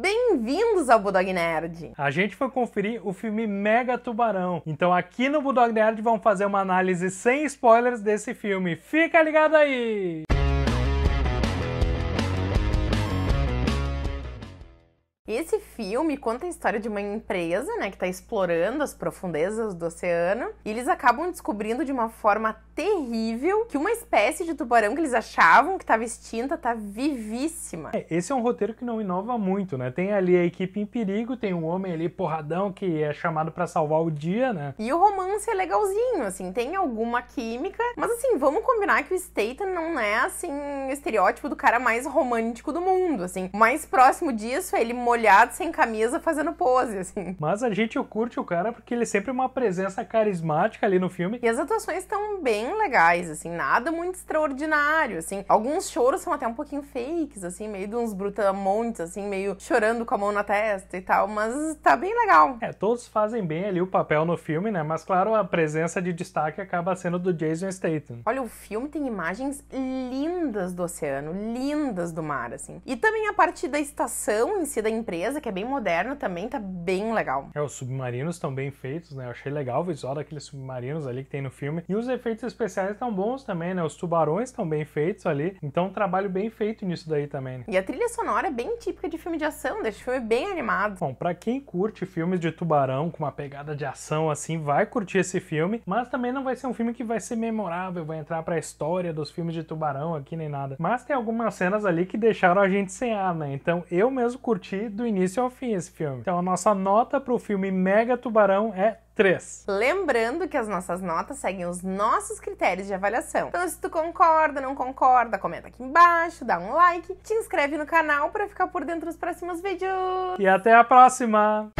Bem-vindos ao Budog Nerd! A gente foi conferir o filme Mega Tubarão. Então aqui no Budog Nerd vamos fazer uma análise sem spoilers desse filme. Fica ligado aí! esse filme conta a história de uma empresa, né, que está explorando as profundezas do oceano, e eles acabam descobrindo de uma forma terrível que uma espécie de tubarão que eles achavam que estava extinta está vivíssima. É, esse é um roteiro que não inova muito, né? Tem ali a equipe em perigo, tem um homem ali porradão que é chamado para salvar o dia, né? E o romance é legalzinho, assim, tem alguma química, mas assim, vamos combinar que o Staten não é assim o estereótipo do cara mais romântico do mundo, assim. O mais próximo disso é ele molhar molhado, sem camisa, fazendo pose, assim. Mas a gente curte o cara porque ele é sempre é uma presença carismática ali no filme. E as atuações estão bem legais, assim, nada muito extraordinário, assim. Alguns choros são até um pouquinho fakes, assim, meio de uns brutamontes, assim, meio chorando com a mão na testa e tal, mas tá bem legal. É, todos fazem bem ali o papel no filme, né? Mas claro, a presença de destaque acaba sendo do Jason Statham. Olha, o filme tem imagens lindas do oceano, lindas do mar, assim. E também a parte da estação em si da empresa que é bem moderno também, tá bem legal. É, os submarinos estão bem feitos, né? Eu achei legal o visual daqueles submarinos ali que tem no filme. E os efeitos especiais estão bons também, né? Os tubarões estão bem feitos ali. Então, um trabalho bem feito nisso daí também. Né? E a trilha sonora é bem típica de filme de ação, deixa o filme bem animado. Bom, pra quem curte filmes de tubarão com uma pegada de ação assim, vai curtir esse filme, mas também não vai ser um filme que vai ser memorável, vai entrar pra história dos filmes de tubarão aqui nem nada. Mas tem algumas cenas ali que deixaram a gente sem ar, né? Então, eu mesmo curti do início ao fim esse filme. Então a nossa nota para o filme Mega Tubarão é 3. Lembrando que as nossas notas seguem os nossos critérios de avaliação. Então, se tu concorda, não concorda, comenta aqui embaixo, dá um like, te inscreve no canal para ficar por dentro dos próximos vídeos. E até a próxima!